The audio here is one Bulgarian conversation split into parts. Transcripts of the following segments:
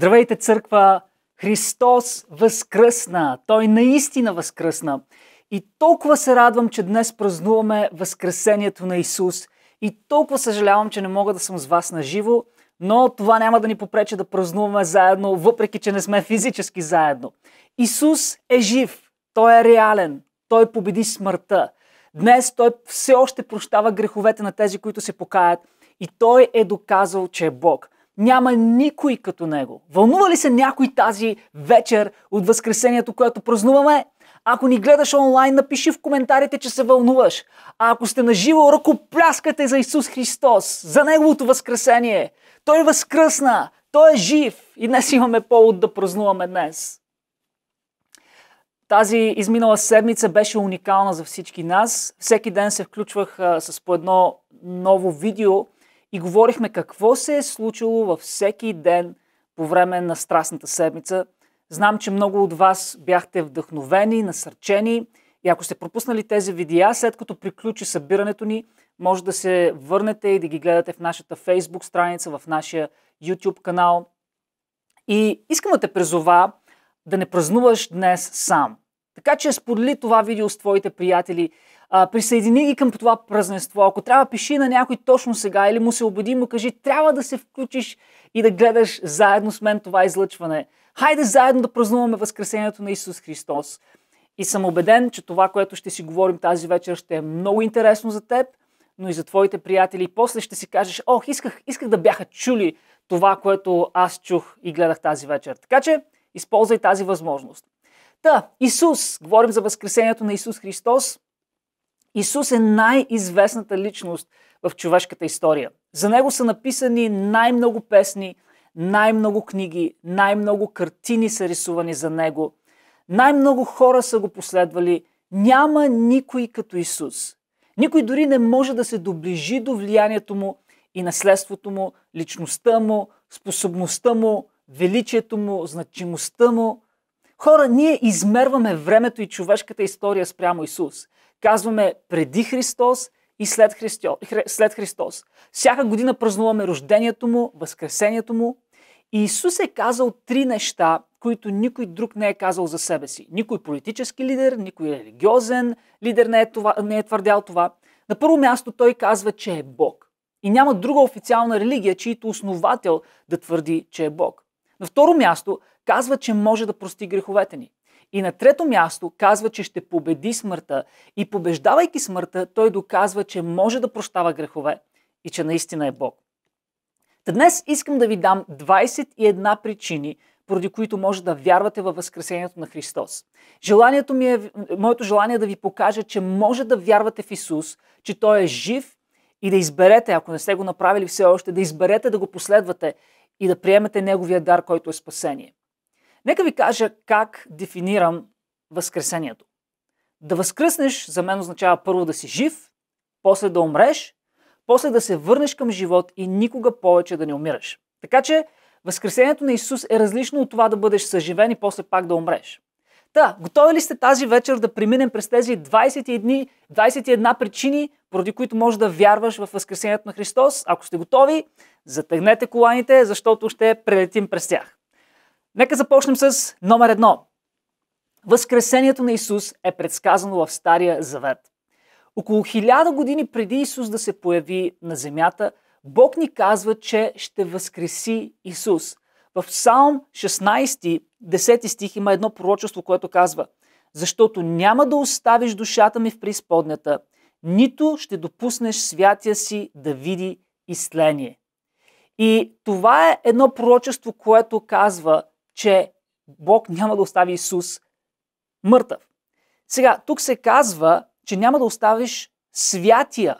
Здравейте, църква! Христос възкръсна! Той наистина възкръсна! И толкова се радвам, че днес празнуваме възкресението на Исус. И толкова съжалявам, че не мога да съм с вас на живо, но това няма да ни попрече да празнуваме заедно, въпреки че не сме физически заедно. Исус е жив, Той е реален, Той победи смъртта. Днес Той все още прощава греховете на тези, които се покаят и Той е доказал, че е Бог – няма никой като него. Вълнува ли се някой тази вечер от Възкресението, което празнуваме? Ако ни гледаш онлайн, напиши в коментарите, че се вълнуваш. А ако сте на живо, ръкопляскате за Исус Христос, за Неговото възкресение. Той възкръсна, Той е жив и днес имаме повод да празнуваме днес. Тази изминала седмица беше уникална за всички нас. Всеки ден се включвах а, с по едно ново видео – и говорихме какво се е случило във всеки ден по време на Страстната седмица. Знам, че много от вас бяхте вдъхновени, насърчени и ако сте пропуснали тези видеа, след като приключи събирането ни, може да се върнете и да ги гледате в нашата Facebook страница, в нашия YouTube канал. И искам да те призова да не празнуваш днес сам. Така че сподели това видео с твоите приятели а, присъедини ги към това празненство. Ако трябва, пиши на някой точно сега или му се обади, му кажи, трябва да се включиш и да гледаш заедно с мен това излъчване. Хайде заедно да празнуваме Възкресението на Исус Христос. И съм убеден, че това, което ще си говорим тази вечер, ще е много интересно за теб, но и за твоите приятели. И после ще си кажеш, ох, исках, исках да бяха чули това, което аз чух и гледах тази вечер. Така че, използвай тази възможност. Та, Исус, говорим за възкресението на Исус Христос. Исус е най-известната личност в човешката история. За него са написани най-много песни, най-много книги, най-много картини са рисувани за него, най-много хора са го последвали. Няма никой като Исус. Никой дори не може да се доближи до влиянието му и наследството му, личността му, способността му, величието му, значимостта му. Хора, ние измерваме времето и човешката история спрямо Исус. Казваме преди Христос и след Христос. след Христос. Всяка година празнуваме рождението му, възкресението му. И Исус е казал три неща, които никой друг не е казал за себе си. Никой политически лидер, никой религиозен лидер не е, това, не е твърдял това. На първо място той казва, че е Бог. И няма друга официална религия, чийто основател да твърди, че е Бог. На второ място казва, че може да прости греховете ни. И на трето място казва, че ще победи смъртта. И побеждавайки смъртта, той доказва, че може да прощава грехове и че наистина е Бог. Та днес искам да ви дам 21 причини, поради които може да вярвате във възкресението на Христос. Желанието ми е, моето желание е да ви покажа, че може да вярвате в Исус, че Той е жив и да изберете, ако не сте го направили все още, да изберете да го последвате и да приемете Неговия дар, който е спасение. Нека ви кажа как дефинирам възкресението. Да възкръснеш за мен означава първо да си жив, после да умреш, после да се върнеш към живот и никога повече да не умираш. Така че възкресението на Исус е различно от това да бъдеш съживен и после пак да умреш. Та, готови ли сте тази вечер да преминем през тези дни, 21 причини, поради които можеш да вярваш в Възкресението на Христос? Ако сте готови, затегнете коланите, защото ще прелетим през тях. Нека започнем с номер едно. Възкресението на Исус е предсказано в Стария Завет. Около хиляда години преди Исус да се появи на земята, Бог ни казва, че ще възкреси Исус. В Псалм 16, 10 стих има едно пророчество, което казва «Защото няма да оставиш душата ми в преизподнята, нито ще допуснеш святия си да види изтление». И това е едно пророчество, което казва, че Бог няма да остави Исус мъртъв. Сега, тук се казва, че няма да оставиш святия.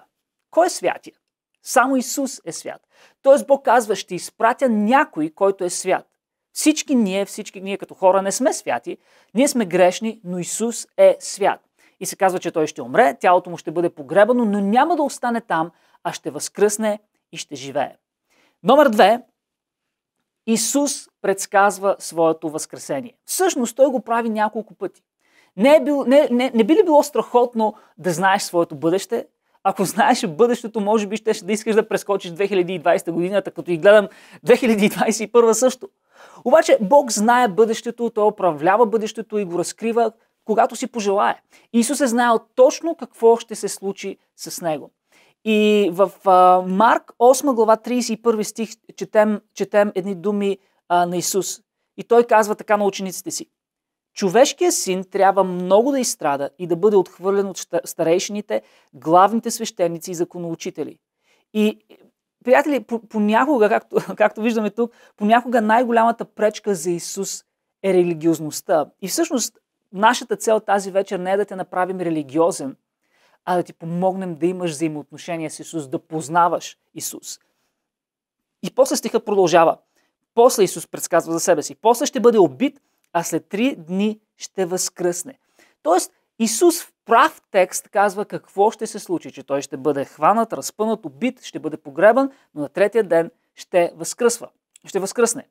Кой е святия? Само Исус е свят. Тоест Бог казва, ще изпратя някой, който е свят. Всички ние, всички ние като хора не сме святи, ние сме грешни, но Исус е свят. И се казва, че той ще умре, тялото му ще бъде погребано, но няма да остане там, а ще възкръсне и ще живее. Номер две, Исус предсказва своето възкресение. Всъщност той го прави няколко пъти. Не, е бил, не, не, не би ли било страхотно да знаеш своето бъдеще? Ако знаеш бъдещето, може би ще да искаш да прескочиш 2020 годината, като и гледам 2021 също. Обаче Бог знае бъдещето, Той управлява бъдещето и го разкрива, когато си пожелае. Исус е знаел точно какво ще се случи с него. И в а, Марк 8 глава 31 стих четем, четем едни думи а, на Исус. И той казва така на учениците си. Човешкият син трябва много да изстрада и да бъде отхвърлен от старейшините, главните свещеници и законоучители. И, приятели, понякога, както, както виждаме тук, понякога най-голямата пречка за Исус е религиозността. И всъщност нашата цел тази вечер не е да те направим религиозен – а да ти помогнем да имаш взаимоотношения с Исус, да познаваш Исус. И после стиха продължава. После Исус предсказва за себе си. После ще бъде убит, а след три дни ще възкръсне. Тоест, Исус в прав текст казва какво ще се случи, че той ще бъде хванат, разпънат, убит, ще бъде погребан, но на третия ден ще възкръсва. Ще възкръсне.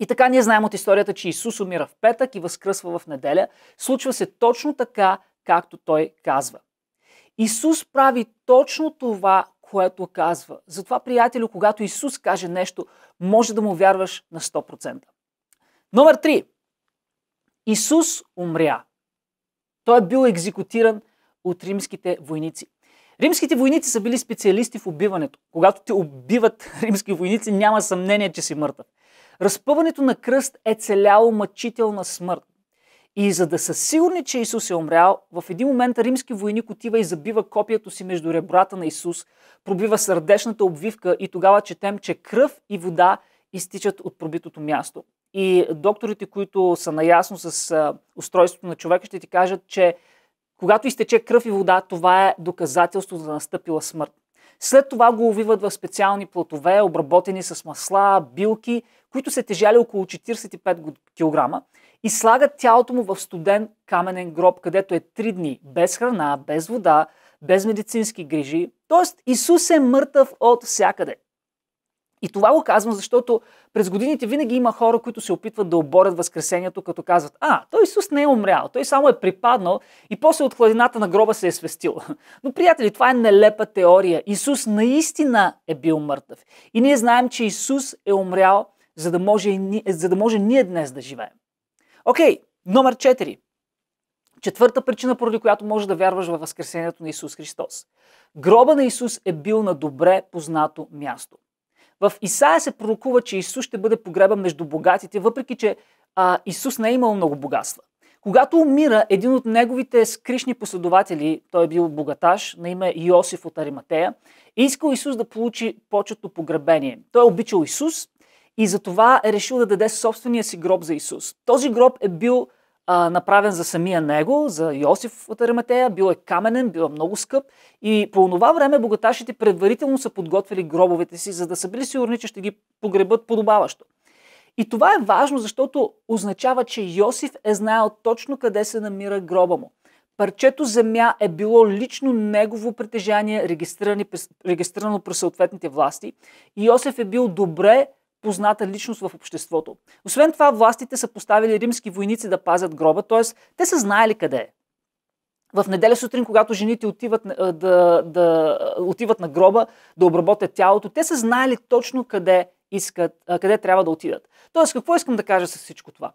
И така ние знаем от историята, че Исус умира в петък и възкръсва в неделя. Случва се точно така, както той казва. Исус прави точно това, което казва. Затова, приятелю, когато Исус каже нещо, може да му вярваш на 100%. Номер 3. Исус умря. Той е бил екзекутиран от римските войници. Римските войници са били специалисти в убиването. Когато те убиват римски войници, няма съмнение, че си мъртъв. Разпъването на кръст е целяло мъчителна смърт. И за да са сигурни, че Исус е умрял, в един момент римски войник отива и забива копието си между ребрата на Исус, пробива сърдечната обвивка и тогава четем, че кръв и вода изтичат от пробитото място. И докторите, които са наясно с устройството на човека, ще ти кажат, че когато изтече кръв и вода, това е доказателство за настъпила смърт. След това го увиват в специални платове, обработени с масла, билки, които се тежали около 45 кг и слагат тялото му в студен каменен гроб, където е три дни без храна, без вода, без медицински грижи. Тоест Исус е мъртъв от всякъде. И това го казвам, защото през годините винаги има хора, които се опитват да оборят Възкресението, като казват, а, той Исус не е умрял, той само е припаднал и после от хладината на гроба се е свестил. Но, приятели, това е нелепа теория. Исус наистина е бил мъртъв. И ние знаем, че Исус е умрял, за да може, за да може ние днес да живеем. Окей, okay, номер 4. Четвърта причина, поради която можеш да вярваш във Възкресението на Исус Христос. Гроба на Исус е бил на добре познато място. В Исаия се пророкува, че Исус ще бъде погребан между богатите, въпреки че а, Исус не е имал много богатства. Когато умира, един от неговите скришни последователи, той е бил богаташ, на име Йосиф от Ариматея, е искал Исус да получи почетно погребение. Той е обичал Исус, и затова е решил да даде собствения си гроб за Исус. Този гроб е бил а, направен за самия него, за Йосиф от Арематея, бил е каменен, бил е много скъп и по това време богаташите предварително са подготвили гробовете си, за да са били сигурни, че ще ги погребат подобаващо. И това е важно, защото означава, че Йосиф е знаел точно къде се намира гроба му. Парчето земя е било лично негово притежание, регистрирано при съответните власти. И Йосиф е бил добре позната личност в обществото. Освен това, властите са поставили римски войници да пазят гроба, т.е. те са знаели къде е. В неделя сутрин, когато жените отиват, да, да, отиват на гроба да обработят тялото, те са знаели точно къде искат, къде трябва да отидат. Тоест, какво искам да кажа с всичко това?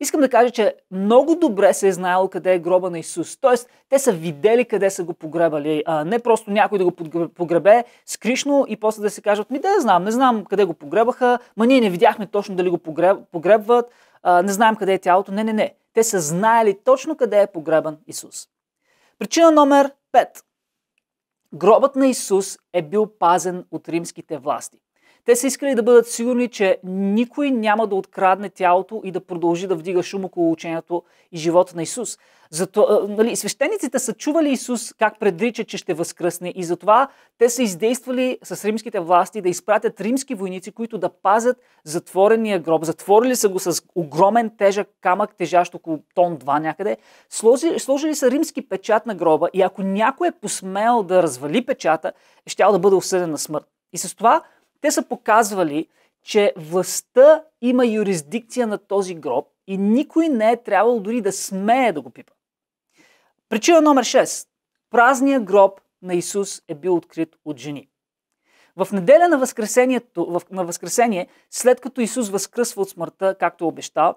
Искам да кажа, че много добре се е знаело къде е гроба на Исус. Тоест, те са видели къде са го погребали. А, не просто някой да го погребе скришно и после да се кажат, ми да не знам, не знам къде го погребаха, ма ние не видяхме точно дали го погребват, а, не знаем къде е тялото. Не, не, не. Те са знаели точно къде е погребан Исус. Причина номер 5. Гробът на Исус е бил пазен от римските власти. Те са искали да бъдат сигурни, че никой няма да открадне тялото и да продължи да вдига шум около учението и живота на Исус. Зато, нали, свещениците са чували Исус как предрича, че ще възкръсне и затова те са издействали с римските власти да изпратят римски войници, които да пазят затворения гроб. Затворили са го с огромен тежък камък, тежащ около тон-2 някъде. Сложили, сложили са римски печат на гроба и ако някой е посмел да развали печата, ще да бъде осъден на смърт. И с това те са показвали, че властта има юрисдикция на този гроб и никой не е трябвало дори да смее да го пипа. Причина номер 6. Празният гроб на Исус е бил открит от жени. В неделя на, възкресението, на Възкресение, след като Исус възкръсва от смъртта, както обещал,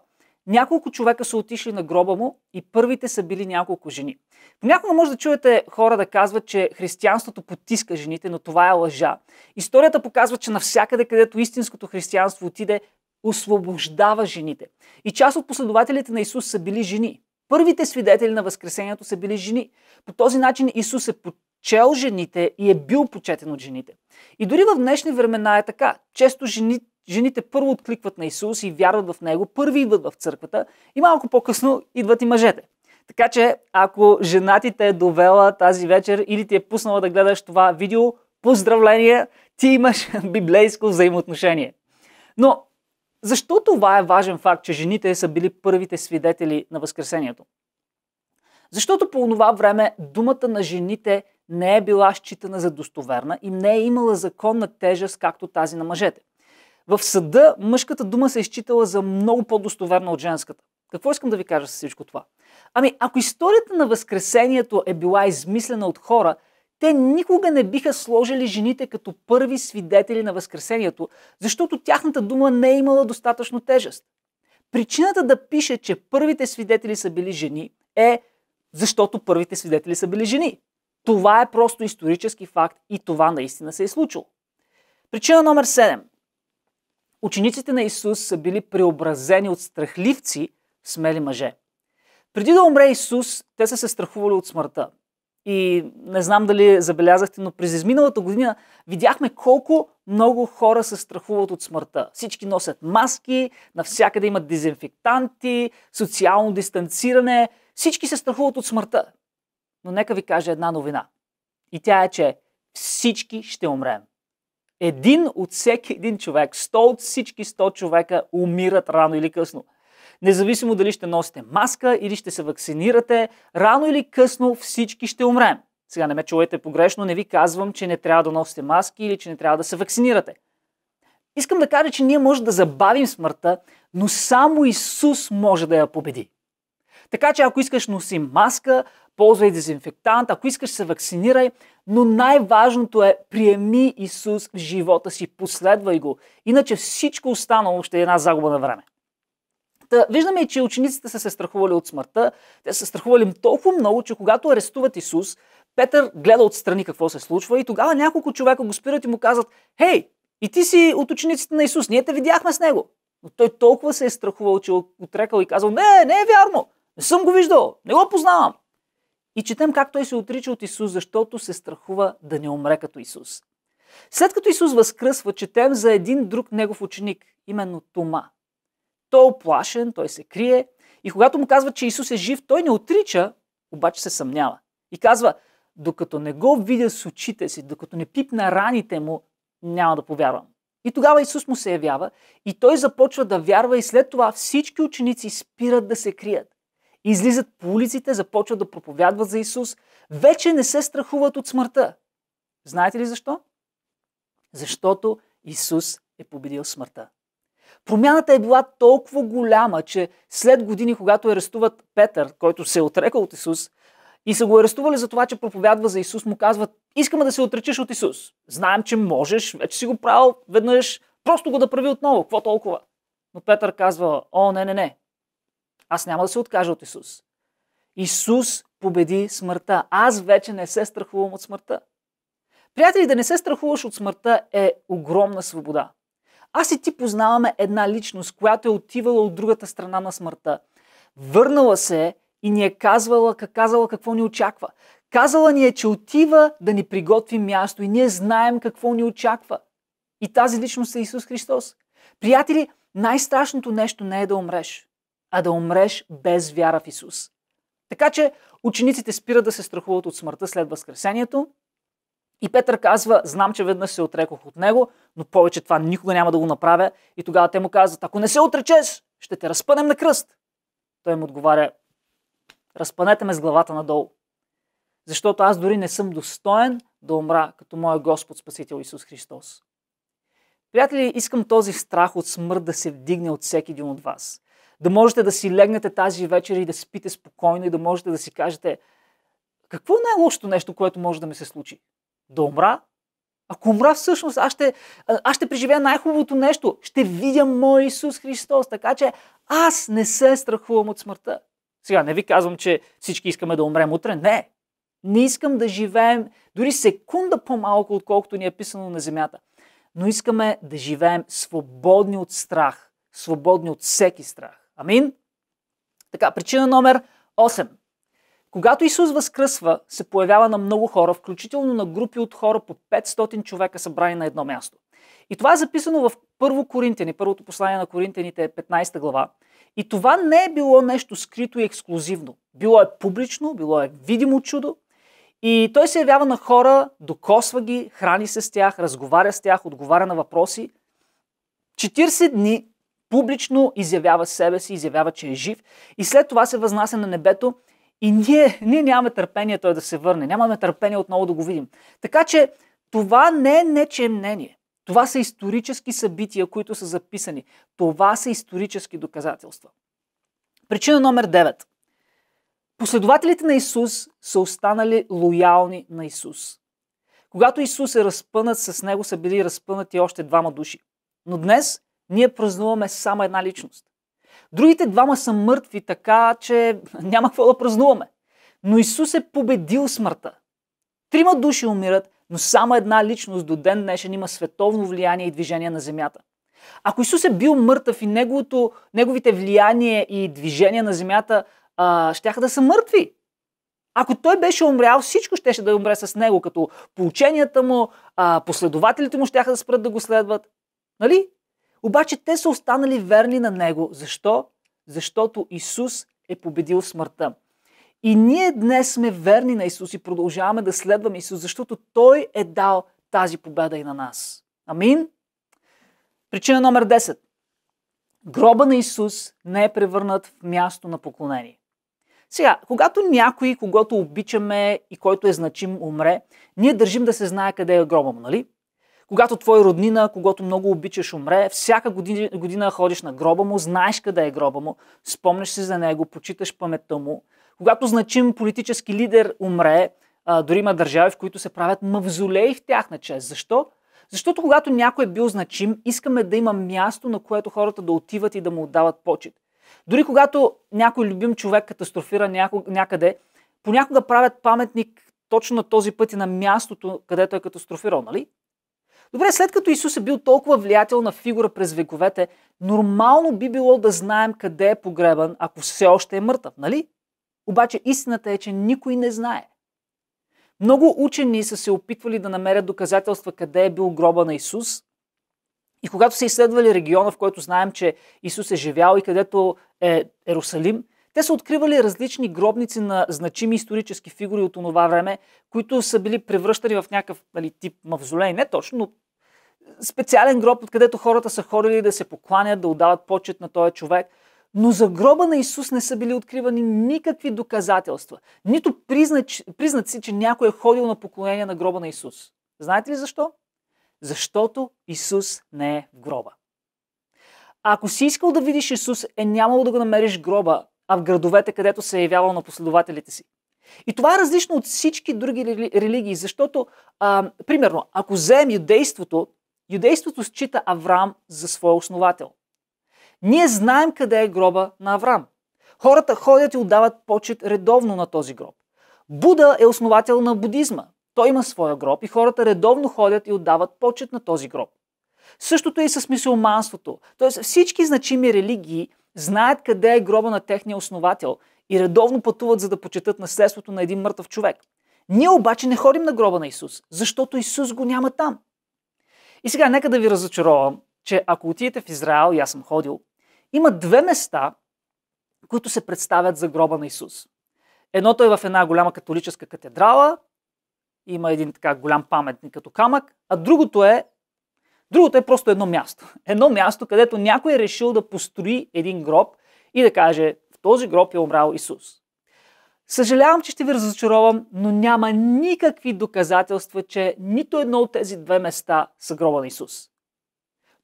няколко човека са отишли на гроба му и първите са били няколко жени. Понякога може да чуете хора да казват, че християнството потиска жените, но това е лъжа. Историята показва, че навсякъде, където истинското християнство отиде, освобождава жените. И част от последователите на Исус са били жени. Първите свидетели на Възкресението са били жени. По този начин Исус е чел жените и е бил почетен от жените. И дори в днешни времена е така. Често жените жените първо откликват на Исус и вярват в Него, първи идват в църквата и малко по-късно идват и мъжете. Така че, ако жена ти те е довела тази вечер или ти е пуснала да гледаш това видео, поздравление, ти имаш библейско взаимоотношение. Но защо това е важен факт, че жените са били първите свидетели на Възкресението? Защото по това време думата на жените не е била считана за достоверна и не е имала законна тежест, както тази на мъжете в съда мъжката дума се е считала за много по-достоверна от женската. Какво искам да ви кажа с всичко това? Ами, ако историята на Възкресението е била измислена от хора, те никога не биха сложили жените като първи свидетели на Възкресението, защото тяхната дума не е имала достатъчно тежест. Причината да пише, че първите свидетели са били жени е защото първите свидетели са били жени. Това е просто исторически факт и това наистина се е случило. Причина номер 7 учениците на Исус са били преобразени от страхливци в смели мъже. Преди да умре Исус, те са се страхували от смъртта. И не знам дали забелязахте, но през изминалата година видяхме колко много хора се страхуват от смъртта. Всички носят маски, навсякъде имат дезинфектанти, социално дистанциране. Всички се страхуват от смъртта. Но нека ви кажа една новина. И тя е, че всички ще умрем. Един от всеки един човек, 100 от всички 100 човека умират рано или късно. Независимо дали ще носите маска или ще се вакцинирате, рано или късно всички ще умрем. Сега не ме чуете погрешно, не ви казвам, че не трябва да носите маски или че не трябва да се вакцинирате. Искам да кажа, че ние може да забавим смъртта, но само Исус може да я победи. Така че ако искаш носи маска, ползвай дезинфектант, ако искаш се вакцинирай, но най-важното е приеми Исус в живота си, последвай го. Иначе всичко останало ще е една загуба на време. Та, виждаме, че учениците са се страхували от смъртта. Те са страхували толкова много, че когато арестуват Исус, Петър гледа отстрани какво се случва и тогава няколко човека го спират и му казват, хей, и ти си от учениците на Исус, ние те видяхме с него. Но той толкова се е страхувал, че е отрекал и казал, не, не е вярно. Не съм го виждал, не го познавам. И четем как той се отрича от Исус, защото се страхува да не умре като Исус. След като Исус възкръсва, четем за един друг негов ученик, именно Тома. Той е оплашен, той се крие и когато му казва, че Исус е жив, той не отрича, обаче се съмнява. И казва, докато не го видя с очите си, докато не пипна раните му, няма да повярвам. И тогава Исус му се явява и той започва да вярва и след това всички ученици спират да се крият излизат по улиците, започват да проповядват за Исус, вече не се страхуват от смъртта. Знаете ли защо? Защото Исус е победил смъртта. Промяната е била толкова голяма, че след години, когато е арестуват Петър, който се е отрекал от Исус, и са го арестували за това, че проповядва за Исус, му казват, искаме да се отречеш от Исус. Знаем, че можеш, вече си го правил веднъж, просто го да прави отново, какво толкова? Но Петър казва, о, не, не, не, аз няма да се откажа от Исус. Исус победи смъртта. Аз вече не се страхувам от смъртта. Приятели, да не се страхуваш от смъртта е огромна свобода. Аз и ти познаваме една личност, която е отивала от другата страна на смъртта. Върнала се и ни е казвала, казала какво ни очаква. Казала ни е, че отива да ни приготви място и ние знаем какво ни очаква. И тази личност е Исус Христос. Приятели, най-страшното нещо не е да умреш а да умреш без вяра в Исус. Така че учениците спират да се страхуват от смъртта след Възкресението. И Петър казва, знам, че веднъж се отрекох от него, но повече това никога няма да го направя. И тогава те му казват, ако не се отречеш, ще те разпънем на кръст. Той му отговаря, разпънете ме с главата надолу. Защото аз дори не съм достоен да умра като моя Господ Спасител Исус Христос. Приятели, искам този страх от смърт да се вдигне от всеки един от вас да можете да си легнете тази вечер и да спите спокойно и да можете да си кажете какво е най-лошото нещо, което може да ми се случи? Да умра? Ако умра всъщност, аз ще, аз ще преживея най-хубавото нещо. Ще видя Мой Исус Христос. Така че аз не се страхувам от смъртта. Сега не ви казвам, че всички искаме да умрем утре. Не. Не искам да живеем дори секунда по-малко, отколкото ни е писано на земята. Но искаме да живеем свободни от страх. Свободни от всеки страх. Амин. Така, причина номер 8. Когато Исус възкръсва, се появява на много хора, включително на групи от хора по 500 човека събрани на едно място. И това е записано в Първо Коринтяни, първото послание на Коринтяните, 15 глава. И това не е било нещо скрито и ексклюзивно. Било е публично, било е видимо чудо. И той се явява на хора, докосва ги, храни се с тях, разговаря с тях, отговаря на въпроси. 40 дни публично изявява себе си, изявява, че е жив и след това се възнася на небето и ние, ние нямаме търпение той да се върне, нямаме търпение отново да го видим. Така че това не е нече мнение. Това са исторически събития, които са записани. Това са исторически доказателства. Причина номер 9. Последователите на Исус са останали лоялни на Исус. Когато Исус е разпънат, с него са били разпънати още двама души. Но днес ние празнуваме само една личност. Другите двама са мъртви, така че няма какво да празнуваме. Но Исус е победил смъртта. Трима души умират, но само една личност до ден днешен има световно влияние и движение на земята. Ако Исус е бил мъртъв и неговото, неговите влияние и движение на земята а, щяха да са мъртви. Ако той беше умрял, всичко щеше да умре с него, като поученията му, а, последователите му щяха да спрат да го следват. Нали? Обаче те са останали верни на него. Защо? Защото Исус е победил смъртта. И ние днес сме верни на Исус и продължаваме да следваме Исус, защото Той е дал тази победа и на нас. Амин? Причина номер 10. Гроба на Исус не е превърнат в място на поклонение. Сега, когато някой, когато обичаме и който е значим, умре, ние държим да се знае къде е гроба му, нали? Когато твой роднина, когато много обичаш, умре, всяка година, година ходиш на гроба му, знаеш къде е гроба му, спомняш се за него, почиташ паметта му. Когато значим политически лидер умре, а, дори има държави, в които се правят мавзолеи в тяхна чест. Защо? Защото когато някой е бил значим, искаме да има място, на което хората да отиват и да му отдават почет. Дори когато някой любим човек катастрофира някъде, понякога правят паметник точно на този път и на мястото, където е катастрофирал, нали? Добре, след като Исус е бил толкова влиятелна фигура през вековете, нормално би било да знаем къде е погребан, ако все още е мъртъв, нали? Обаче истината е, че никой не знае. Много учени са се опитвали да намерят доказателства къде е бил гроба на Исус. И когато са изследвали региона, в който знаем, че Исус е живял и където е Ерусалим, те са откривали различни гробници на значими исторически фигури от онова време, които са били превръщани в някакъв нали, тип мавзолей. Не точно, но специален гроб, откъдето хората са ходили да се покланят, да отдават почет на този човек. Но за гроба на Исус не са били откривани никакви доказателства, нито признаци, признаци, че някой е ходил на поклонение на гроба на Исус. Знаете ли защо? Защото Исус не е в гроба. А ако си искал да видиш Исус, е нямало да го намериш гроба, а в градовете, където се е явявал на последователите си. И това е различно от всички други религии, защото, а, примерно, ако вземем юдейството, юдейството счита Авраам за своя основател. Ние знаем къде е гроба на Авраам. Хората ходят и отдават почет редовно на този гроб. Буда е основател на будизма. Той има своя гроб и хората редовно ходят и отдават почет на този гроб. Същото е и с мисулманството. Тоест всички значими религии – знаят къде е гроба на техния основател и редовно пътуват за да почетат наследството на един мъртъв човек. Ние обаче не ходим на гроба на Исус, защото Исус го няма там. И сега нека да ви разочаровам, че ако отидете в Израел, и аз съм ходил, има две места, които се представят за гроба на Исус. Едното е в една голяма католическа катедрала, има един така голям паметник като камък, а другото е Другото е просто едно място. Едно място, където някой е решил да построи един гроб и да каже, в този гроб е умрал Исус. Съжалявам, че ще ви разочаровам, но няма никакви доказателства, че нито едно от тези две места са гроба на Исус.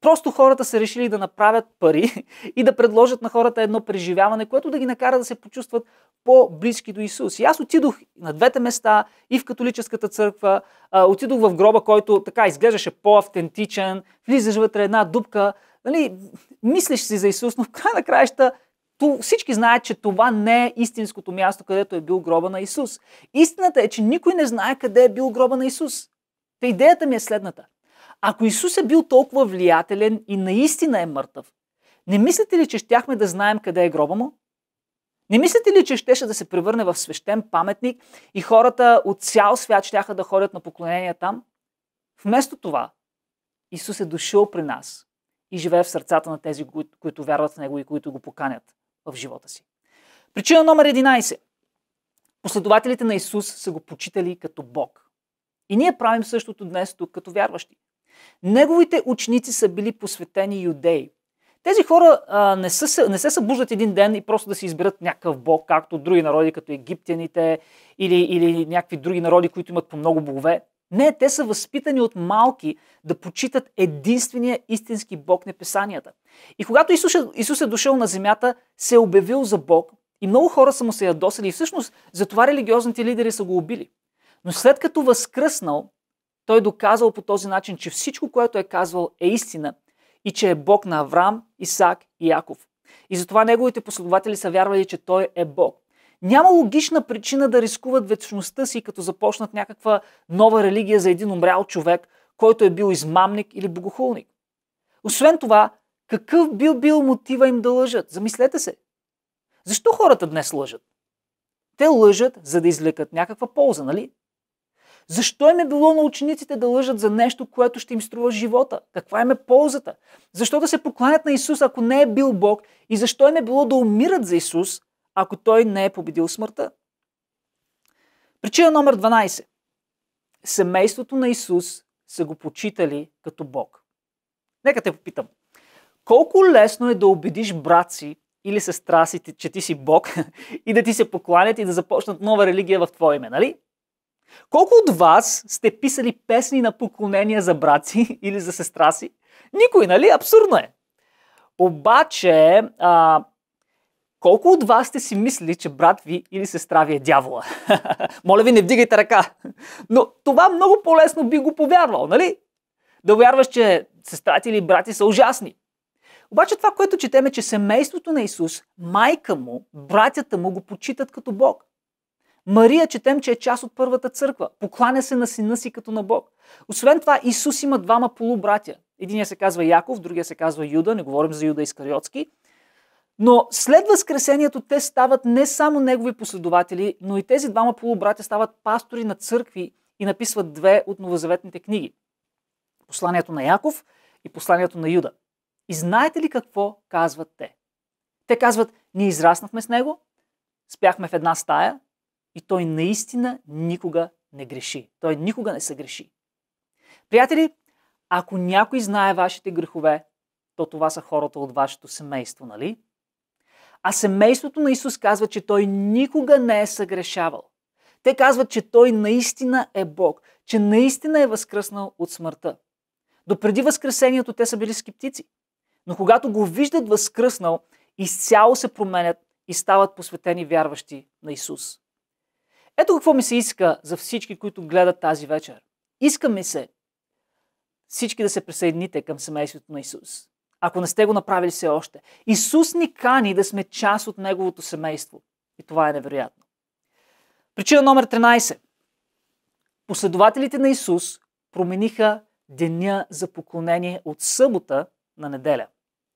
Просто хората са решили да направят пари и да предложат на хората едно преживяване, което да ги накара да се почувстват по-близки до Исус. И аз отидох на двете места, и в католическата църква, а, отидох в гроба, който така изглеждаше по-автентичен, влизаш вътре една дупка, нали, мислиш си за Исус, но в край на краища то, всички знаят, че това не е истинското място, където е бил гроба на Исус. Истината е, че никой не знае къде е бил гроба на Исус. Та идеята ми е следната. Ако Исус е бил толкова влиятелен и наистина е мъртъв, не мислите ли, че щяхме да знаем къде е гроба му? Не мислите ли, че щеше да се превърне в свещен паметник и хората от цял свят щяха да ходят на поклонения там? Вместо това, Исус е дошъл при нас и живее в сърцата на тези, които вярват в Него и които го поканят в живота си. Причина номер 11. Последователите на Исус са го почитали като Бог. И ние правим същото днес тук като вярващи. Неговите ученици са били посветени юдеи, тези хора а, не, са, не се събуждат един ден и просто да си изберат някакъв бог, както други народи, като египтяните или, или някакви други народи, които имат по много богове. Не, те са възпитани от малки да почитат единствения истински бог на писанията. И когато Исус, е, Исус е дошъл на земята, се е обявил за бог и много хора са му се ядосали и всъщност затова религиозните лидери са го убили. Но след като възкръснал, той доказал по този начин, че всичко, което е казвал е истина и че е Бог на Авраам, Исак и Яков. И затова неговите последователи са вярвали, че той е Бог. Няма логична причина да рискуват вечността си, като започнат някаква нова религия за един умрял човек, който е бил измамник или богохулник. Освен това, какъв бил бил мотива им да лъжат? Замислете се. Защо хората днес лъжат? Те лъжат, за да извлекат някаква полза, нали? Защо им е било на учениците да лъжат за нещо, което ще им струва живота? Каква им е ползата? Защо да се покланят на Исус, ако не е бил Бог? И защо им е било да умират за Исус, ако той не е победил смъртта? Причина номер 12. Семейството на Исус са го почитали като Бог. Нека те попитам. Колко лесно е да убедиш брат си или сестра си, че ти си Бог и да ти се покланят и да започнат нова религия в твое име, нали? Колко от вас сте писали песни на поклонения за брат си или за сестра си? Никой, нали? Абсурдно е. Обаче, а, колко от вас сте си мислили, че брат ви или сестра ви е дявола? Моля ви, не вдигайте ръка. Но това много по-лесно би го повярвал, нали? Да вярваш, че сестра ти или брати са ужасни. Обаче това, което четем е, че семейството на Исус, майка му, братята му го почитат като Бог. Мария четем, че е част от първата църква. Покланя се на сина си като на Бог. Освен това, Исус има двама полубратя. Единия се казва Яков, другия се казва Юда. Не говорим за Юда Искариотски. Но след Възкресението те стават не само негови последователи, но и тези двама полубратя стават пастори на църкви и написват две от новозаветните книги. Посланието на Яков и посланието на Юда. И знаете ли какво казват те? Те казват, ние израснахме с него, спяхме в една стая, и той наистина никога не греши. Той никога не се греши. Приятели, ако някой знае вашите грехове, то това са хората от вашето семейство, нали? А семейството на Исус казва, че той никога не е съгрешавал. Те казват, че той наистина е Бог, че наистина е възкръснал от смъртта. Допреди възкресението те са били скептици. Но когато го виждат възкръснал, изцяло се променят и стават посветени вярващи на Исус. Ето какво ми се иска за всички, които гледат тази вечер. Иска ми се всички да се присъедините към семейството на Исус. Ако не сте го направили все още. Исус ни кани да сме част от Неговото семейство. И това е невероятно. Причина номер 13. Последователите на Исус промениха деня за поклонение от събота на неделя.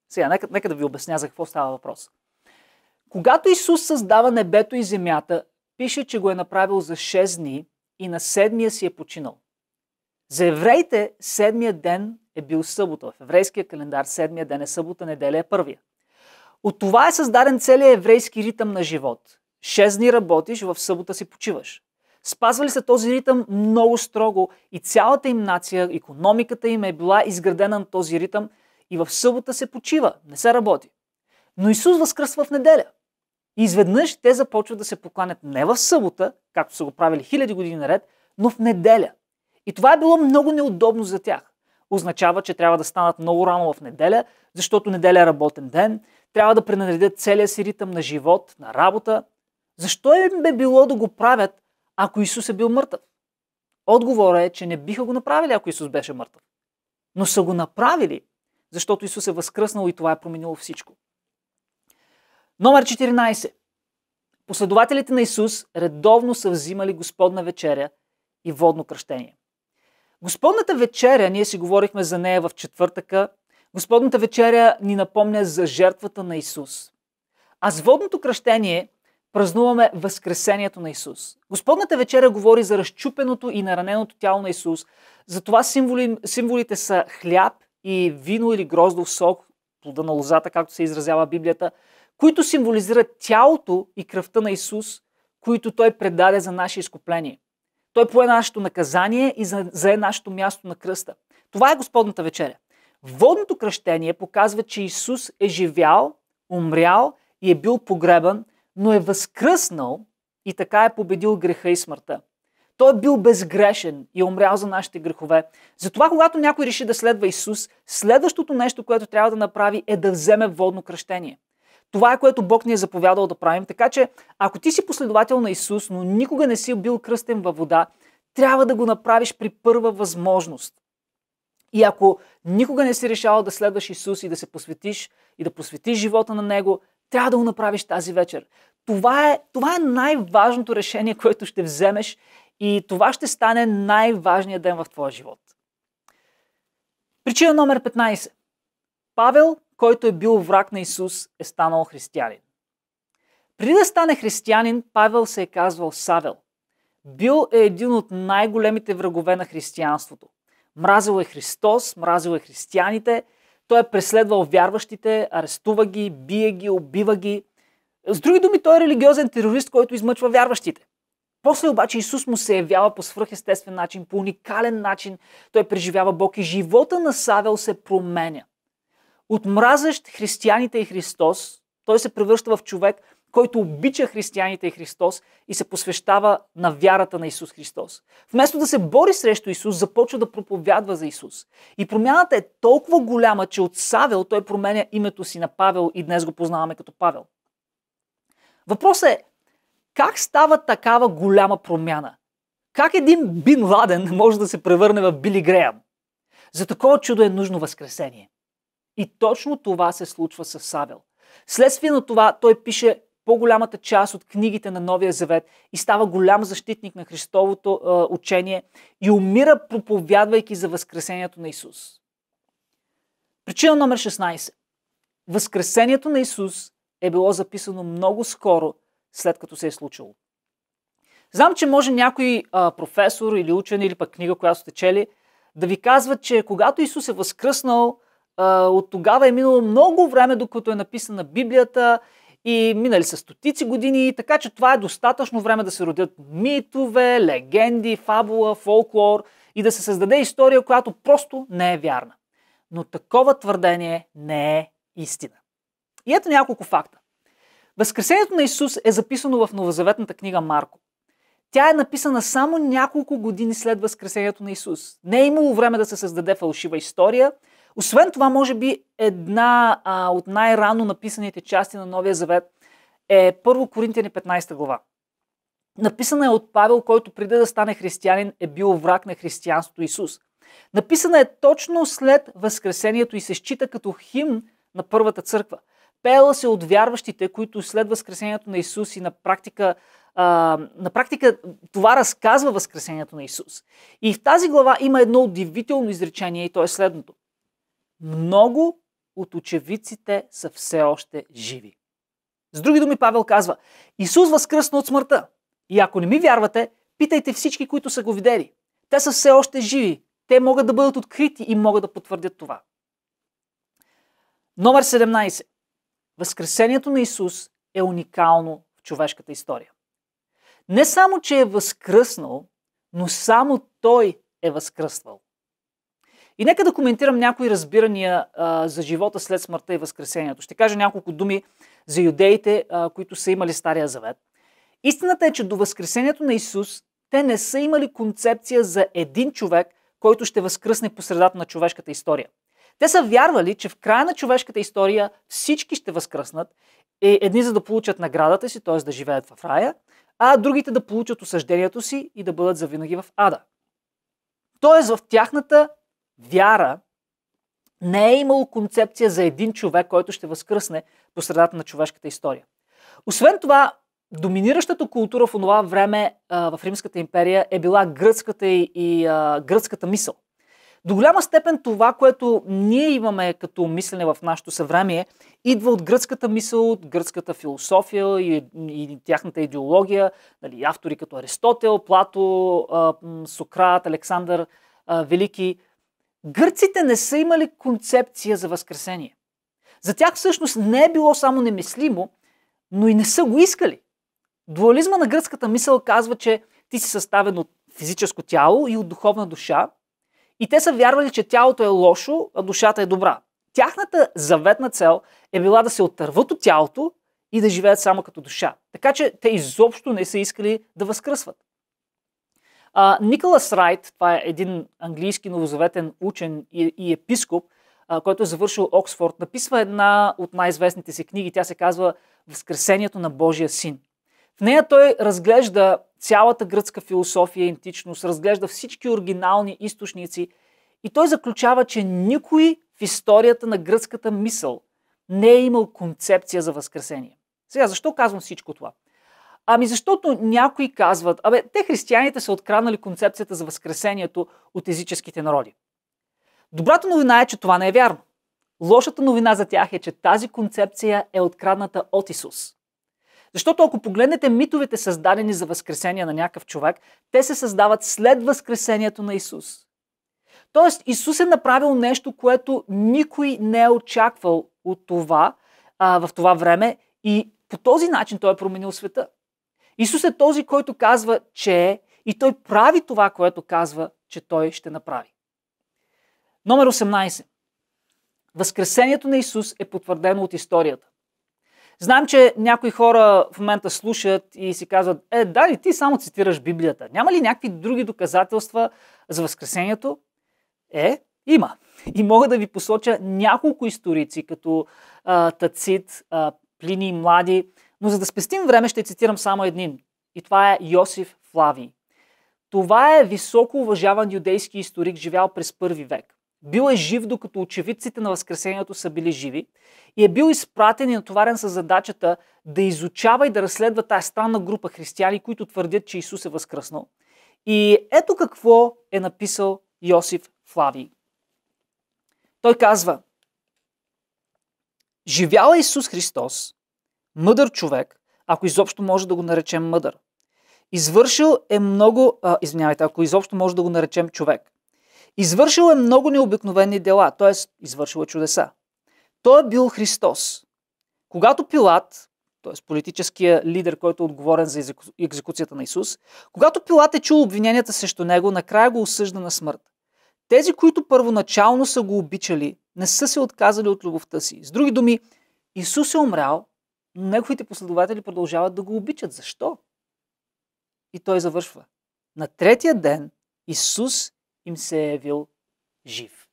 Сега, нека, нека да ви обясня за какво става въпрос. Когато Исус създава небето и земята, пише, че го е направил за 6 дни и на седмия си е починал. За евреите седмия ден е бил събота. В еврейския календар седмия ден е събота, неделя е първия. От това е създаден целият еврейски ритъм на живот. Шест дни работиш, в събота си почиваш. Спазвали се този ритъм много строго и цялата им нация, економиката им е била изградена на този ритъм и в събота се почива, не се работи. Но Исус възкръсва в неделя – и изведнъж те започват да се покланят не в събота, както са го правили хиляди години наред, но в неделя. И това е било много неудобно за тях. Означава, че трябва да станат много рано в неделя, защото неделя е работен ден, трябва да пренаредят целия си ритъм на живот, на работа. Защо им бе било да го правят, ако Исус е бил мъртъв? Отговорът е, че не биха го направили, ако Исус беше мъртъв. Но са го направили, защото Исус е възкръснал и това е променило всичко. Номер 14. Последователите на Исус редовно са взимали Господна вечеря и водно кръщение. Господната вечеря, ние си говорихме за нея в четвъртъка, Господната вечеря ни напомня за жертвата на Исус. А с водното кръщение празнуваме Възкресението на Исус. Господната вечеря говори за разчупеното и нараненото тяло на Исус. Затова символи, символите са хляб и вино или гроздов сок, плода на лозата, както се изразява Библията – които символизират тялото и кръвта на Исус, които Той предаде за наше изкупление. Той пое нашето наказание и зае нашето място на кръста. Това е Господната вечеря. Водното кръщение показва, че Исус е живял, умрял и е бил погребан, но е възкръснал и така е победил греха и смъртта. Той е бил безгрешен и е умрял за нашите грехове. Затова, когато някой реши да следва Исус, следващото нещо, което трябва да направи е да вземе водно кръщение. Това е което Бог ни е заповядал да правим. Така че, ако ти си последовател на Исус, но никога не си бил кръстен във вода, трябва да го направиш при първа възможност. И ако никога не си решавал да следваш Исус и да се посветиш и да посветиш живота на Него, трябва да го направиш тази вечер. Това е, това е най-важното решение, което ще вземеш и това ще стане най-важният ден в твоя живот. Причина номер 15. Павел който е бил враг на Исус, е станал християнин. Преди да стане християнин, Павел се е казвал Савел. Бил е един от най-големите врагове на християнството. Мразил е Христос, мразил е християните, той е преследвал вярващите, арестува ги, бие ги, убива ги. С други думи, той е религиозен терорист, който измъчва вярващите. После обаче Исус му се явява по свръхестествен начин, по уникален начин. Той преживява Бог и живота на Савел се променя отмразещ християните и Христос, той се превръща в човек, който обича християните и Христос и се посвещава на вярата на Исус Христос. Вместо да се бори срещу Исус, започва да проповядва за Исус. И промяната е толкова голяма, че от Савел той променя името си на Павел и днес го познаваме като Павел. Въпросът е, как става такава голяма промяна? Как един Бин Ладен може да се превърне в Били Греъм? За такова чудо е нужно възкресение. И точно това се случва с Савел. Следствие на това той пише по-голямата част от книгите на Новия Завет и става голям защитник на Христовото е, учение и умира проповядвайки за възкресението на Исус. Причина номер 16. Възкресението на Исус е било записано много скоро след като се е случило. Знам, че може някой а, професор или учен или пък книга, която сте чели, да ви казва, че когато Исус е възкръснал, от тогава е минало много време, докато е написана Библията и минали са стотици години, така че това е достатъчно време да се родят митове, легенди, фабула, фолклор и да се създаде история, която просто не е вярна. Но такова твърдение не е истина. И ето няколко факта. Възкресението на Исус е записано в новозаветната книга Марко. Тя е написана само няколко години след Възкресението на Исус. Не е имало време да се създаде фалшива история – освен това, може би една а, от най-рано написаните части на Новия Завет е 1 Коринтияни 15 глава. Написана е от Павел, който преди да стане християнин е бил враг на християнството Исус. Написана е точно след Възкресението и се счита като химн на първата църква. Пела се от вярващите, които след Възкресението на Исус и на практика, а, на практика това разказва Възкресението на Исус. И в тази глава има едно удивително изречение и то е следното много от очевиците са все още живи. С други думи Павел казва, Исус възкръсна от смъртта. И ако не ми вярвате, питайте всички, които са го видели. Те са все още живи. Те могат да бъдат открити и могат да потвърдят това. Номер 17. Възкресението на Исус е уникално в човешката история. Не само, че е възкръснал, но само Той е възкръсвал. И нека да коментирам някои разбирания а, за живота след смъртта и възкресението. Ще кажа няколко думи за юдеите, а, които са имали Стария завет. Истината е, че до възкресението на Исус те не са имали концепция за един човек, който ще възкръсне по средата на човешката история. Те са вярвали, че в края на човешката история всички ще възкръснат, е едни за да получат наградата си, т.е. да живеят в рая, а другите да получат осъждението си и да бъдат завинаги в ада. Тоест в тяхната вяра не е имало концепция за един човек, който ще възкръсне по средата на човешката история. Освен това, доминиращата култура в това време а, в Римската империя е била гръцката и, и а, гръцката мисъл. До голяма степен това, което ние имаме като мислене в нашето съвремие, идва от гръцката мисъл, от гръцката философия и, и тяхната идеология. Нали, автори като Аристотел, Плато, а, Сократ, Александър а, Велики – Гърците не са имали концепция за възкресение. За тях всъщност не е било само немислимо, но и не са го искали. Дуализма на гръцката мисъл казва, че ти си съставен от физическо тяло и от духовна душа, и те са вярвали, че тялото е лошо, а душата е добра. Тяхната заветна цел е била да се отърват от тялото и да живеят само като душа. Така че те изобщо не са искали да възкръсват. А, Николас Райт, това е един английски новозаветен учен и, и епископ, а, който е завършил Оксфорд, написва една от най-известните си книги. Тя се казва Възкресението на Божия син. В нея той разглежда цялата гръцка философия и античност, разглежда всички оригинални източници и той заключава, че никой в историята на гръцката мисъл не е имал концепция за възкресение. Сега, защо казвам всичко това? Ами защото някои казват, абе, те християните са откранали концепцията за възкресението от езическите народи. Добрата новина е, че това не е вярно. Лошата новина за тях е, че тази концепция е открадната от Исус. Защото ако погледнете митовете създадени за възкресение на някакъв човек, те се създават след възкресението на Исус. Тоест Исус е направил нещо, което никой не е очаквал от това, а, в това време и по този начин той е променил света. Исус е този, който казва, че е и той прави това, което казва, че той ще направи. Номер 18. Възкресението на Исус е потвърдено от историята. Знам, че някои хора в момента слушат и си казват, е, да ли ти само цитираш Библията? Няма ли някакви други доказателства за Възкресението? Е, има. И мога да ви посоча няколко историци, като а, Тацит, а, Плини и Млади, но за да спестим време, ще цитирам само един. И това е Йосиф Флавий. Това е високо уважаван юдейски историк, живял през първи век. Бил е жив, докато очевидците на Възкресението са били живи и е бил изпратен и натоварен с задачата да изучава и да разследва тази странна група християни, които твърдят, че Исус е възкръснал. И ето какво е написал Йосиф Флавий. Той казва, живял е Исус Христос, мъдър човек, ако изобщо може да го наречем мъдър. Извършил е много, а, извинявайте, ако изобщо може да го наречем човек. Извършил е много необикновени дела, т.е. извършил е чудеса. Той е бил Христос. Когато Пилат, т.е. политическия лидер, който е отговорен за екзекуцията на Исус, когато Пилат е чул обвиненията срещу него, накрая го осъжда на смърт. Тези, които първоначално са го обичали, не са се отказали от любовта си. С други думи, Исус е умрял, но неговите последователи продължават да го обичат. Защо? И той завършва. На третия ден Исус им се е явил жив.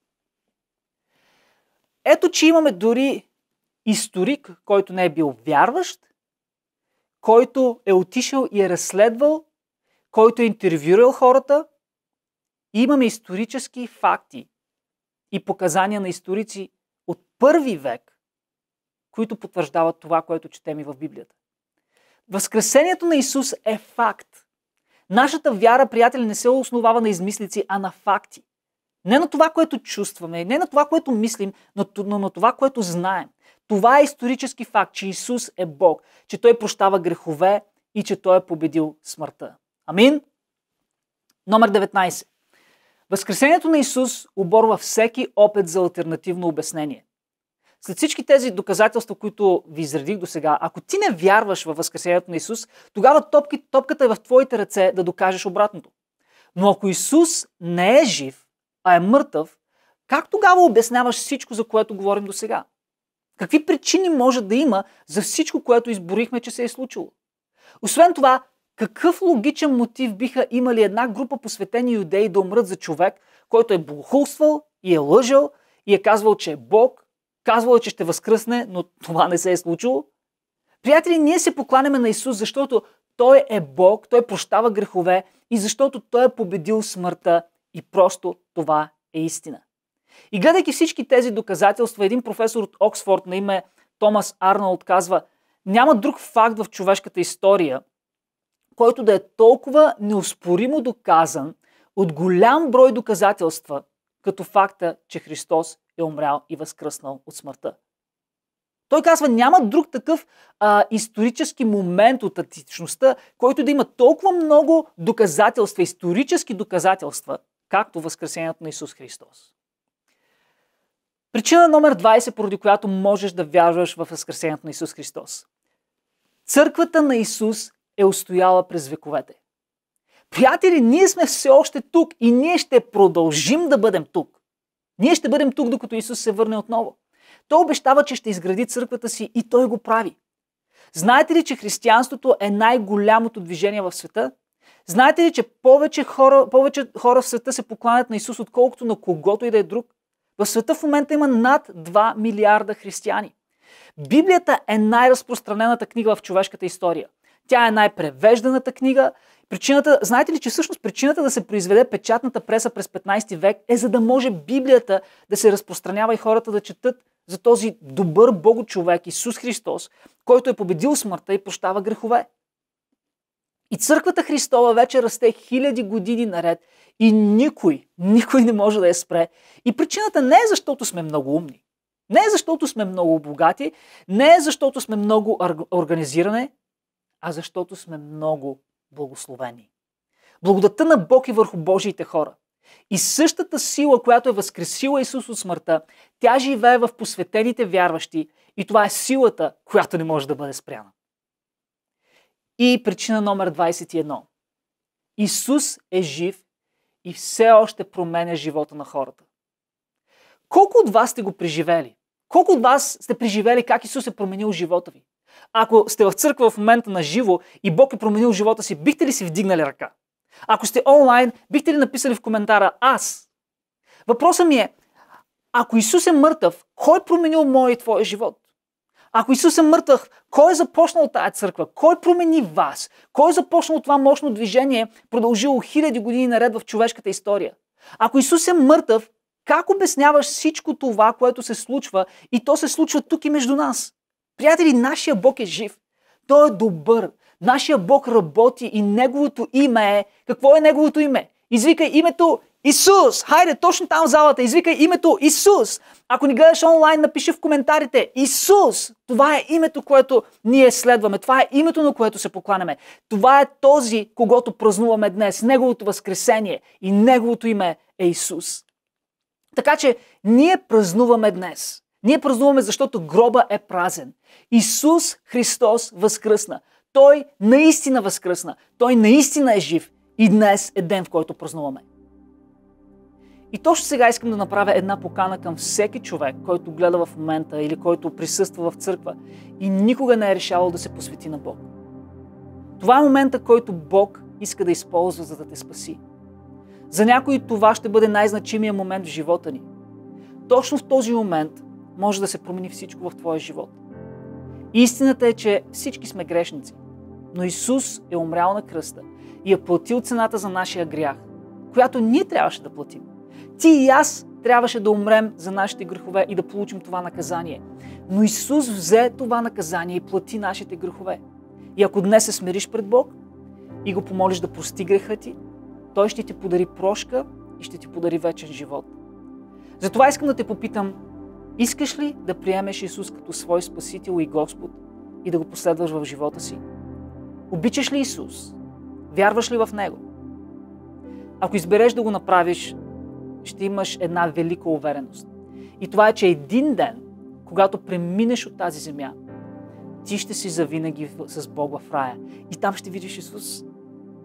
Ето, че имаме дори историк, който не е бил вярващ, който е отишъл и е разследвал, който е интервюрал хората. И имаме исторически факти и показания на историци от първи век, които потвърждават това, което четем и в Библията. Възкресението на Исус е факт. Нашата вяра, приятели, не се основава на измислици, а на факти. Не на това, което чувстваме, не на това, което мислим, но на това, което знаем. Това е исторически факт, че Исус е Бог, че Той прощава грехове и че Той е победил смъртта. Амин. Номер 19. Възкресението на Исус оборва всеки опит за альтернативно обяснение. След всички тези доказателства, които ви изредих до сега, ако ти не вярваш във възкресението на Исус, тогава топки, топката е в твоите ръце да докажеш обратното. Но ако Исус не е жив, а е мъртъв, как тогава обясняваш всичко, за което говорим до сега? Какви причини може да има за всичко, което изборихме, че се е случило? Освен това, какъв логичен мотив биха имали една група посветени юдеи да умрат за човек, който е богохулствал и е лъжал и е казвал, че е Бог Казвал е, че ще възкръсне, но това не се е случило. Приятели, ние се покланяме на Исус, защото Той е Бог, Той прощава грехове и защото Той е победил смъртта и просто това е истина. И гледайки всички тези доказателства, един професор от Оксфорд на име Томас Арнолд казва, няма друг факт в човешката история, който да е толкова неоспоримо доказан от голям брой доказателства, като факта, че Христос е умрял и възкръснал от смъртта. Той казва, няма друг такъв а, исторически момент от античността, който да има толкова много доказателства, исторически доказателства, както възкресението на Исус Христос. Причина номер 20, поради която можеш да вярваш в възкресението на Исус Христос. Църквата на Исус е устояла през вековете. Приятели, ние сме все още тук и ние ще продължим да бъдем тук. Ние ще бъдем тук, докато Исус се върне отново. Той обещава, че ще изгради църквата си и той го прави. Знаете ли, че християнството е най-голямото движение в света? Знаете ли, че повече хора, повече хора в света се покланят на Исус, отколкото на когото и да е друг? В света в момента има над 2 милиарда християни. Библията е най-разпространената книга в човешката история. Тя е най-превежданата книга, Причината, знаете ли, че всъщност причината да се произведе печатната преса през 15 век е за да може Библията да се разпространява и хората да четат за този добър Бог човек Исус Христос, който е победил смъртта и прощава грехове. И църквата Христова вече расте хиляди години наред и никой, никой не може да я спре. И причината не е защото сме много умни, не е защото сме много богати, не е защото сме много организиране, а защото сме много благословени. Благодата на Бог е върху Божиите хора. И същата сила, която е възкресила Исус от смъртта, тя живее в посветените вярващи и това е силата, която не може да бъде спряна. И причина номер 21. Исус е жив и все още променя живота на хората. Колко от вас сте го преживели? Колко от вас сте преживели как Исус е променил живота ви? Ако сте в църква в момента на живо и Бог е променил живота си, бихте ли си вдигнали ръка? Ако сте онлайн, бихте ли написали в коментара аз? Въпросът ми е, ако Исус е мъртъв, кой е променил моя и твой живот? Ако Исус е мъртъв, кой е започнал тази църква? Кой промени вас? Кой е започнал това мощно движение, продължило хиляди години наред в човешката история? Ако Исус е мъртъв, как обясняваш всичко това, което се случва и то се случва тук и между нас? Приятели, нашия Бог е жив. Той е добър. Нашия Бог работи и Неговото име е... Какво е Неговото име? Извикай името Исус! Хайде, точно там в залата, извикай името Исус! Ако ни гледаш онлайн, напиши в коментарите Исус! Това е името, което ние следваме. Това е името, на което се покланяме. Това е този, когато празнуваме днес. Неговото възкресение и Неговото име е Исус. Така че ние празнуваме днес ние празнуваме, защото гроба е празен. Исус Христос възкръсна. Той наистина възкръсна. Той наистина е жив. И днес е ден, в който празнуваме. И точно сега искам да направя една покана към всеки човек, който гледа в момента или който присъства в църква и никога не е решавал да се посвети на Бог. Това е момента, който Бог иска да използва, за да те спаси. За някои това ще бъде най-значимия момент в живота ни. Точно в този момент може да се промени всичко в твоя живот. Истината е, че всички сме грешници, но Исус е умрял на кръста и е платил цената за нашия грях, която ние трябваше да платим. Ти и аз трябваше да умрем за нашите грехове и да получим това наказание. Но Исус взе това наказание и плати нашите грехове. И ако днес се смириш пред Бог и го помолиш да прости греха ти, Той ще ти подари прошка и ще ти подари вечен живот. Затова искам да те попитам, Искаш ли да приемеш Исус като свой Спасител и Господ и да го последваш в живота си? Обичаш ли Исус? Вярваш ли в Него? Ако избереш да го направиш, ще имаш една велика увереност. И това е, че един ден, когато преминеш от тази земя, ти ще си завинаги с Бог в рая. И там ще видиш Исус.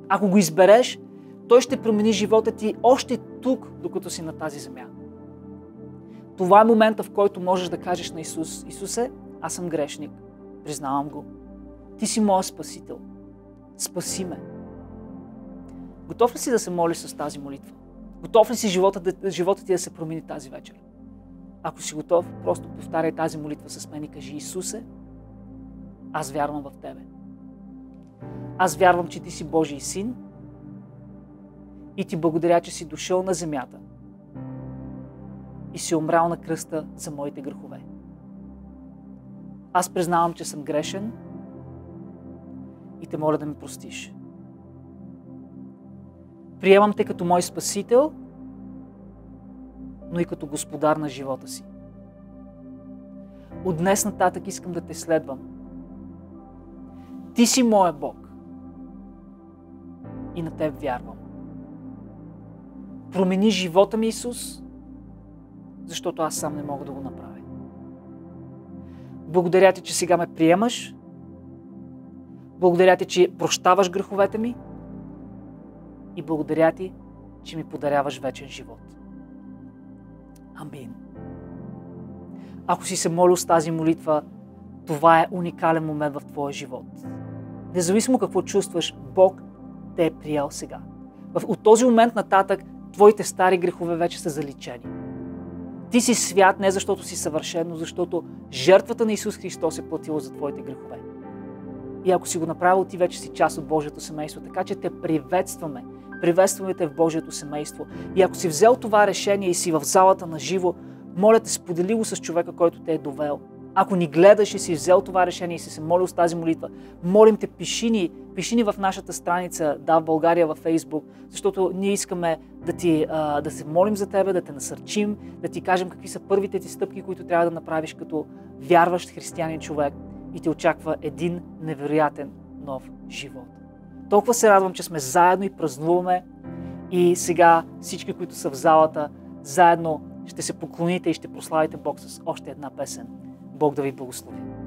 Ако го избереш, Той ще промени живота ти още тук, докато си на тази земя. Това е момента, в който можеш да кажеш на Исус, Исусе, аз съм грешник, признавам го. Ти си моят спасител. Спаси ме. Готов ли си да се молиш с тази молитва? Готов ли си живота, живота ти да се промени тази вечер? Ако си готов, просто повтаряй тази молитва с мен и кажи Исусе, аз вярвам в Тебе. Аз вярвам, че Ти си Божий син и Ти благодаря, че си дошъл на земята, и си умрял на кръста за моите грехове. Аз признавам, че съм грешен и те моля да ми простиш. Приемам те като мой спасител, но и като господар на живота си. От днес нататък искам да те следвам. Ти си моя Бог и на теб вярвам. Промени живота ми, Исус, защото аз сам не мога да го направя. Благодаря ти, че сега ме приемаш. Благодаря ти, че прощаваш греховете ми. И благодаря ти, че ми подаряваш вечен живот. Амин. Ако си се молил с тази молитва, това е уникален момент в твоя живот. Независимо какво чувстваш, Бог те е приял сега. От този момент нататък твоите стари грехове вече са заличени. Ти си свят не защото си съвършен, но защото жертвата на Исус Христос е платила за твоите грехове. И ако си го направил, ти вече си част от Божието семейство. Така че те приветстваме. Приветстваме те в Божието семейство. И ако си взел това решение и си в залата на живо, моля те, сподели го с човека, който те е довел – ако ни гледаш и си взел това решение и си се молил с тази молитва, молим те, пиши ни, пиши ни в нашата страница, да, в България, във Фейсбук, защото ние искаме да, ти, а, да се молим за тебе, да те насърчим, да ти кажем какви са първите ти стъпки, които трябва да направиш като вярващ християнин човек и те очаква един невероятен нов живот. Толкова се радвам, че сме заедно и празнуваме и сега всички, които са в залата, заедно ще се поклоните и ще прославите Бог с още една песен. Bogdovi blusnovi.